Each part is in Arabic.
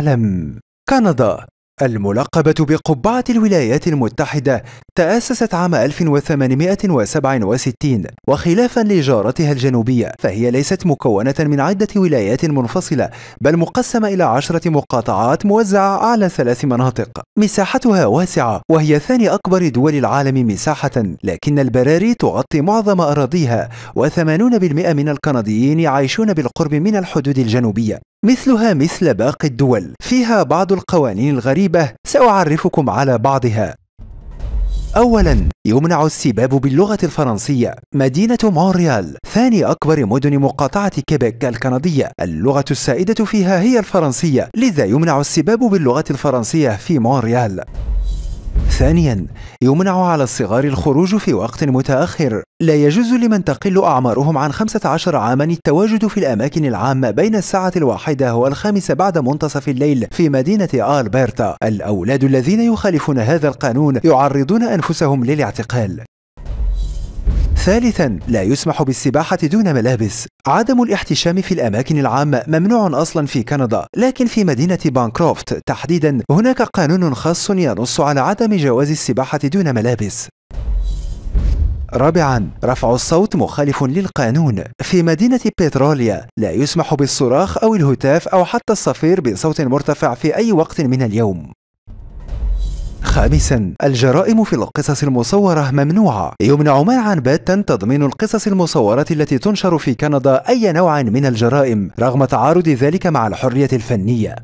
العالم كندا الملقبة بقبعة الولايات المتحدة تأسست عام 1867 وخلافا لجارتها الجنوبية فهي ليست مكونة من عدة ولايات منفصلة بل مقسمة إلى عشرة مقاطعات موزعة على ثلاث مناطق مساحتها واسعة وهي ثاني أكبر دول العالم مساحة لكن البراري تغطي معظم أراضيها و80% من الكنديين يعيشون بالقرب من الحدود الجنوبية مثلها مثل باقي الدول فيها بعض القوانين الغريبة سأعرفكم على بعضها أولا يمنع السباب باللغة الفرنسية مدينة مونريال ثاني أكبر مدن مقاطعة كيبيك الكندية اللغة السائدة فيها هي الفرنسية لذا يمنع السباب باللغة الفرنسية في مونريال ثانيا يمنع على الصغار الخروج في وقت متأخر لا يجوز لمن تقل أعمارهم عن 15 عاما التواجد في الأماكن العامة بين الساعة الواحدة والخامسة بعد منتصف الليل في مدينة آلبرتا الأولاد الذين يخالفون هذا القانون يعرضون أنفسهم للاعتقال ثالثا لا يسمح بالسباحة دون ملابس عدم الاحتشام في الأماكن العامة ممنوع أصلا في كندا لكن في مدينة بانكروفت تحديدا هناك قانون خاص ينص على عدم جواز السباحة دون ملابس رابعا رفع الصوت مخالف للقانون في مدينة بتروليا لا يسمح بالصراخ أو الهتاف أو حتى الصفير بصوت مرتفع في أي وقت من اليوم خامسا الجرائم في القصص المصورة ممنوعة يمنع منعا باتا تضمين القصص المصورة التي تنشر في كندا أي نوع من الجرائم رغم تعارض ذلك مع الحرية الفنية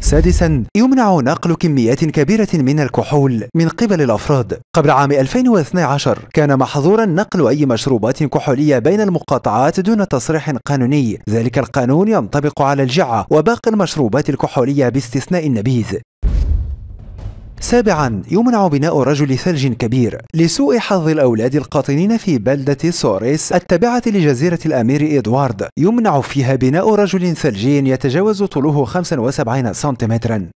سادسا يمنع نقل كميات كبيرة من الكحول من قبل الأفراد قبل عام 2012 كان محظورا نقل أي مشروبات كحولية بين المقاطعات دون تصريح قانوني ذلك القانون ينطبق على الجعة وباقي المشروبات الكحولية باستثناء النبيذ سابعا يمنع بناء رجل ثلج كبير لسوء حظ الأولاد القاطنين في بلدة سوريس التابعة لجزيرة الأمير إدوارد يمنع فيها بناء رجل ثلجي يتجاوز طوله 75 سنتيمترا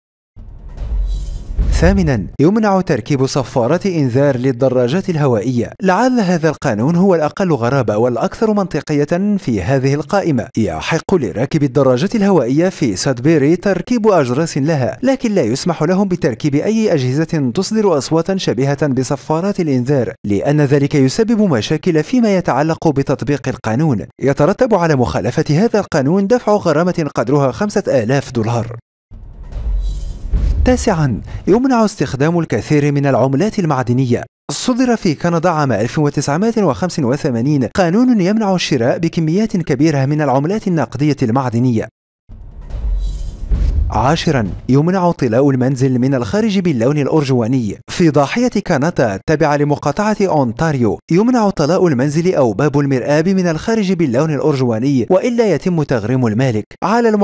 ثامنا يمنع تركيب صفارة إنذار للدراجات الهوائية لعل هذا القانون هو الأقل غرابة والأكثر منطقية في هذه القائمة يحق لراكب الدراجات الهوائية في سادبيري تركيب أجراس لها لكن لا يسمح لهم بتركيب أي أجهزة تصدر أصواتا شبيهة بصفارات الإنذار لأن ذلك يسبب مشاكل فيما يتعلق بتطبيق القانون يترتب على مخالفة هذا القانون دفع غرامة قدرها 5000 دولار تاسعا يمنع استخدام الكثير من العملات المعدنية صدر في كندا عام 1985 قانون يمنع الشراء بكميات كبيرة من العملات النقدية المعدنية عاشرا يمنع طلاء المنزل من الخارج باللون الأرجواني في ضاحية كندا التابعة لمقاطعة أونتاريو يمنع طلاء المنزل أو باب المرآب من الخارج باللون الأرجواني وإلا يتم تغريم المالك على الم...